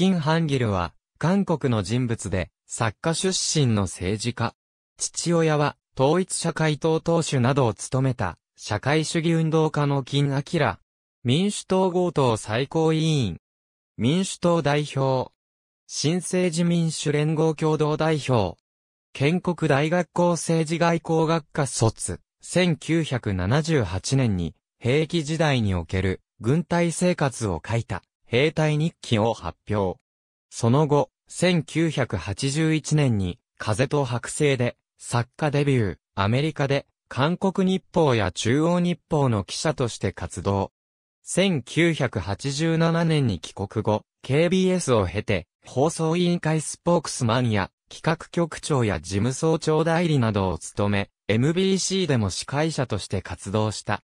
キン・ハンギルは、韓国の人物で、作家出身の政治家。父親は、統一社会党党首などを務めた、社会主義運動家の金明。民主党合党最高委員。民主党代表。新生自民主連合共同代表。建国大学校政治外交学科卒。1978年に、兵役時代における軍隊生活を書いた。兵隊日記を発表。その後、1981年に、風と白星で、作家デビュー、アメリカで、韓国日報や中央日報の記者として活動。1987年に帰国後、KBS を経て、放送委員会スポークスマンや、企画局長や事務総長代理などを務め、MBC でも司会者として活動した。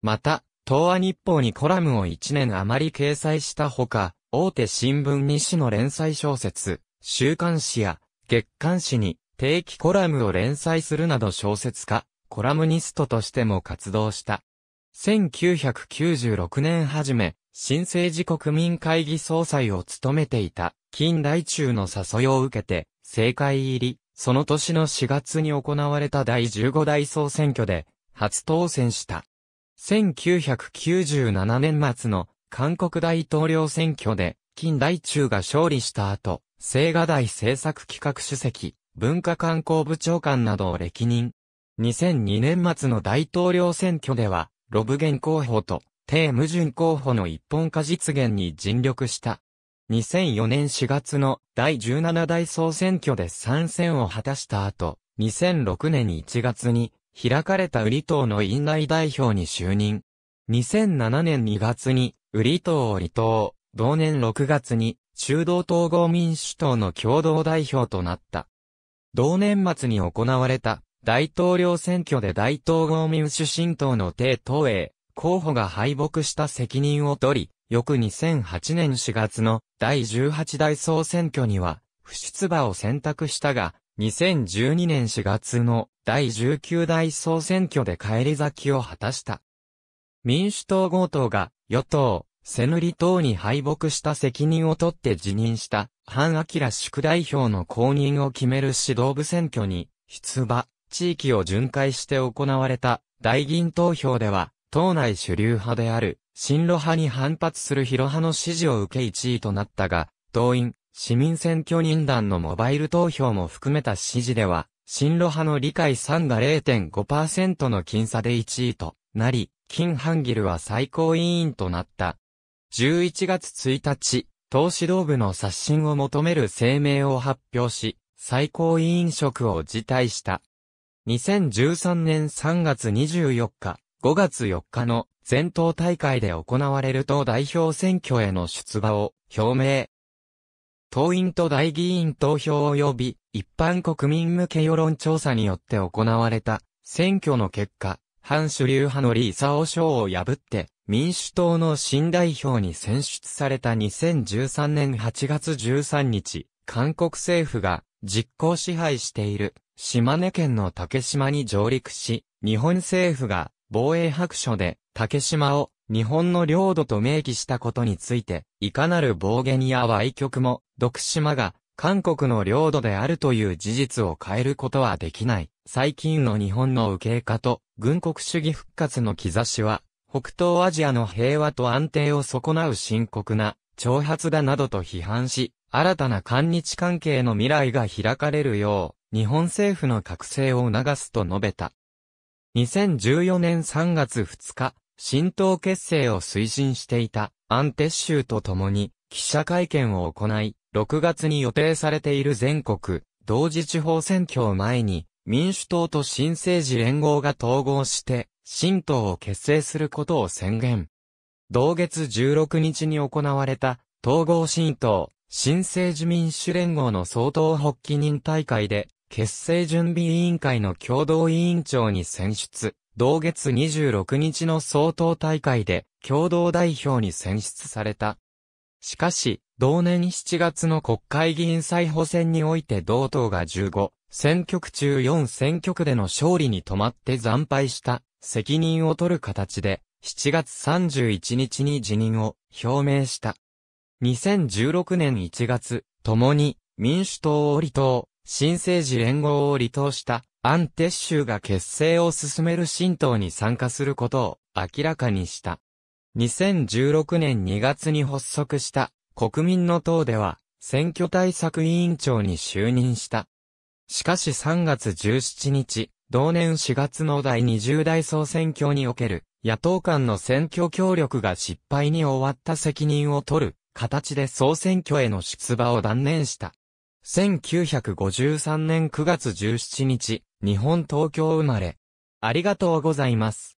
また、東亜日報にコラムを1年余り掲載したほか、大手新聞2紙の連載小説、週刊誌や月刊誌に定期コラムを連載するなど小説家、コラムニストとしても活動した。1996年初め、新政治国民会議総裁を務めていた、近代中の誘いを受けて、政界入り、その年の4月に行われた第15代総選挙で、初当選した。1997年末の韓国大統領選挙で、金大中が勝利した後、青瓦台政策企画主席、文化観光部長官などを歴任。2002年末の大統領選挙では、ロブゲン候補と、テイムジュン候補の一本化実現に尽力した。2004年4月の第17代総選挙で参戦を果たした後、2006年1月に開かれたウリ党の院内代表に就任。2007年2月に、ウリ党を離党、同年6月に、中道統合民主党の共同代表となった。同年末に行われた、大統領選挙で大統合民主新党の帝東栄、候補が敗北した責任を取り、翌2008年4月の第18代総選挙には、不出馬を選択したが、2012年4月の第19代総選挙で返り咲きを果たした。民主党強党が与党、セヌリ党に敗北した責任を取って辞任した、反明宿代表の公認を決める指導部選挙に、出馬、地域を巡回して行われた、大銀投票では、党内主流派である、新路派に反発する広派の支持を受け1位となったが、党員、市民選挙人団のモバイル投票も含めた支持では、新路派の理解3が0.5%の僅差で1位となり、金ハンギルは最高委員となった。11月1日、党指導部の刷新を求める声明を発表し、最高委員職を辞退した。2013年3月24日、5月4日の全党大会で行われる党代表選挙への出馬を表明。党員と大議員投票及び一般国民向け世論調査によって行われた選挙の結果、反主流派のリー・サオ賞を破って民主党の新代表に選出された2013年8月13日、韓国政府が実効支配している島根県の竹島に上陸し、日本政府が防衛白書で竹島を日本の領土と明記したことについて、いかなる暴言や歪曲も、独島が、韓国の領土であるという事実を変えることはできない。最近の日本の右傾化と、軍国主義復活の兆しは、北東アジアの平和と安定を損なう深刻な、挑発だなどと批判し、新たな韓日関係の未来が開かれるよう、日本政府の覚醒を促すと述べた。2014年3月2日、新党結成を推進していたアンテッシュと共に記者会見を行い、6月に予定されている全国同時地方選挙を前に民主党と新政治連合が統合して新党を結成することを宣言。同月16日に行われた統合新党新政治民主連合の総統発起人大会で結成準備委員会の共同委員長に選出。同月26日の総統大会で共同代表に選出された。しかし、同年7月の国会議員再補選において同党が15、選挙区中4選挙区での勝利に止まって惨敗した責任を取る形で、7月31日に辞任を表明した。2016年1月、共に民主党を離党、新政治連合を離党したアン・テッシュが結成を進める新党に参加することを明らかにした。2016年2月に発足した国民の党では選挙対策委員長に就任した。しかし3月17日、同年4月の第20代総選挙における野党間の選挙協力が失敗に終わった責任を取る形で総選挙への出馬を断念した。1953年9月17日、日本東京生まれ。ありがとうございます。